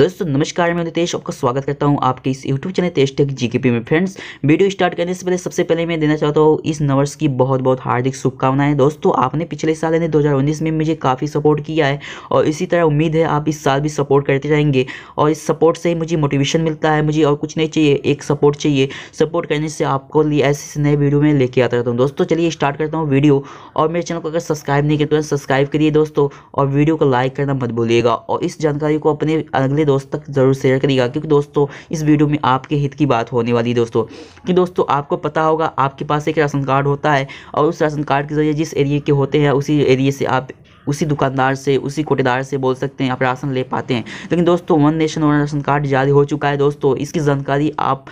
दोस्तों नमस्कार मैं नितेश आपका स्वागत करता हूं आपके इस YouTube channel Tej tech GKP में फ्रेंड्स वीडियो स्टार्ट करने से पहले सबसे पहले मैं देना चाहता हूं इस नवर्स की बहुत बहुत हार्दिक शुभकामनाएं दोस्तों आपने पिछले साल यानी 2019 में मुझे काफ़ी सपोर्ट किया है और इसी तरह उम्मीद है आप इस साल भी सपोर्ट करते रहेंगे और इस सपोर्ट से ही मुझे मोटिवेशन मिलता है मुझे और कुछ नहीं चाहिए एक सपोर्ट चाहिए सपोर्ट करने से आपको लिए ऐसे नए वीडियो में लेके आता रहता हूँ दोस्तों चलिए स्टार्ट करता हूँ वीडियो और मेरे चैनल को अगर सब्सक्राइब नहीं करते तो हैं सब्सक्राइब करिए दोस्तों और वीडियो को लाइक करना मत भूलिएगा और इस जानकारी को अपने अगले दोस्त तक ज़रूर शेयर करिएगा क्योंकि दोस्तों इस वीडियो में आपके हित की बात होने वाली है दोस्तों कि दोस्तों आपको पता होगा आपके पास एक राशन कार्ड होता है और उस राशन कार्ड के ज़रिए जिस एरिए के होते हैं उसी एरिए से आप उसी दुकानदार से उसी कोटेदार से बोल सकते हैं आप राशन ले पाते हैं लेकिन दोस्तों one nation one ration card जारी हो चुका है दोस्तों इसकी जानकारी आप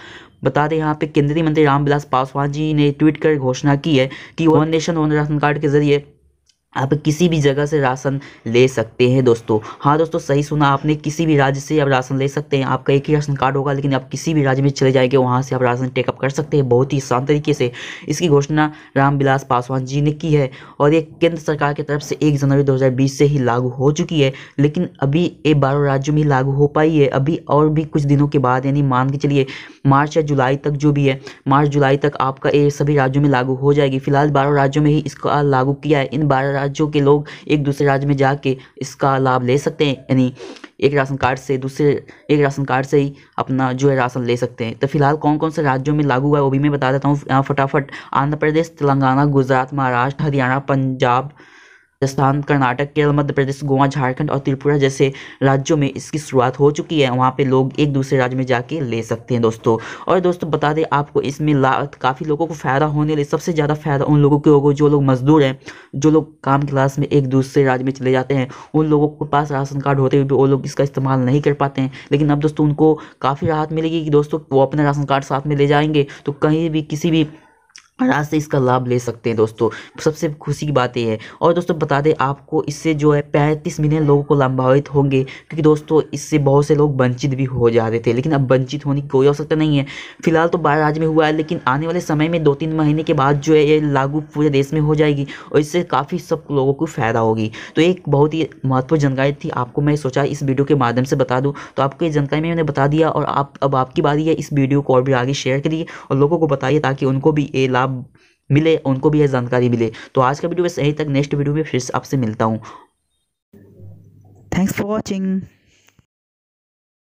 बता दें यहाँ पे केंद्रीय मंत्री रामविलास पासवान जी ने ट्वीट कर घोषणा की है कि one nation one ration card के जरिए आप किसी भी जगह से राशन ले सकते हैं दोस्तों हाँ दोस्तों सही सुना आपने किसी भी राज्य से आप राशन ले सकते हैं आपका एक ही राशन कार्ड होगा लेकिन आप किसी भी राज्य में चले जाएंगे वहाँ से आप राशन टेकअप कर सकते हैं बहुत ही आसान तरीके से इसकी घोषणा रामविलास पासवान जी ने की है और ये केंद्र सरकार की के तरफ से एक जनवरी दो से ही लागू हो चुकी है लेकिन अभी ये बारह राज्यों में लागू हो पाई है अभी और भी कुछ दिनों के बाद यानी मान के चलिए मार्च या जुलाई तक जो भी है मार्च जुलाई तक आपका ये सभी राज्यों में लागू हो जाएगी फिलहाल बारह राज्यों में ही इसका लागू किया है इन बारह राज्यों के लोग एक दूसरे राज्य में जाके इसका लाभ ले सकते हैं यानी एक राशन कार्ड से दूसरे एक राशन कार्ड से ही अपना जो है राशन ले सकते हैं तो फिलहाल कौन कौन से राज्यों में लागू हुआ है वो भी मैं बता देता हूँ फटाफट आंध्र प्रदेश तेलंगाना गुजरात महाराष्ट्र हरियाणा पंजाब राजस्थान कर्नाटक केरल मध्य प्रदेश गोवा झारखंड और त्रिपुरा जैसे राज्यों में इसकी शुरुआत हो चुकी है वहाँ पे लोग एक दूसरे राज्य में जाके ले सकते हैं दोस्तों और दोस्तों बता दें आपको इसमें ला काफ़ी लोगों को फ़ायदा होने लगे सबसे ज़्यादा फ़ायदा उन लोगों के होगा जो लोग मजदूर हैं जो लोग काम क्लास में एक दूसरे राज्य में चले जाते हैं उन लोगों के पास राशन कार्ड होते हुए भी वो लोग इसका इस्तेमाल नहीं कर पाते हैं लेकिन अब दोस्तों उनको काफ़ी राहत मिलेगी कि दोस्तों वो अपना राशन कार्ड साथ में ले जाएंगे तो कहीं भी किसी भी आराम से इसका लाभ ले सकते हैं दोस्तों सबसे खुशी की बात यह है और दोस्तों बता दें आपको इससे जो है पैंतीस मिलियन लोगों को लाभान्वित होंगे क्योंकि दोस्तों इससे बहुत से लोग वंचित भी हो जा रहे थे लेकिन अब वंचित होने की कोई आवश्यकता नहीं है फिलहाल तो बारह राज्य में हुआ है लेकिन आने वाले समय में दो तीन महीने के बाद जो है ये लागू पूरे देश में हो जाएगी और इससे काफ़ी सब लोगों को फ़ायदा होगी तो एक बहुत ही महत्वपूर्ण जानकारी थी आपको मैं सोचा इस वीडियो के माध्यम से बता दूँ तो आपको ये जानकारी मैंने बता दिया और आप अब आपकी बारी यह इस वीडियो को और भी आगे शेयर करिए और लोगों को बताइए ताकि उनको भी ये लाभ लाभ मिले उनको भी यह जानकारी मिले तो आज का वीडियो बस यहीं तक नेक्स्ट वीडियो में फिर आपसे मिलता हूँ थैंक्स फॉर वॉचिंग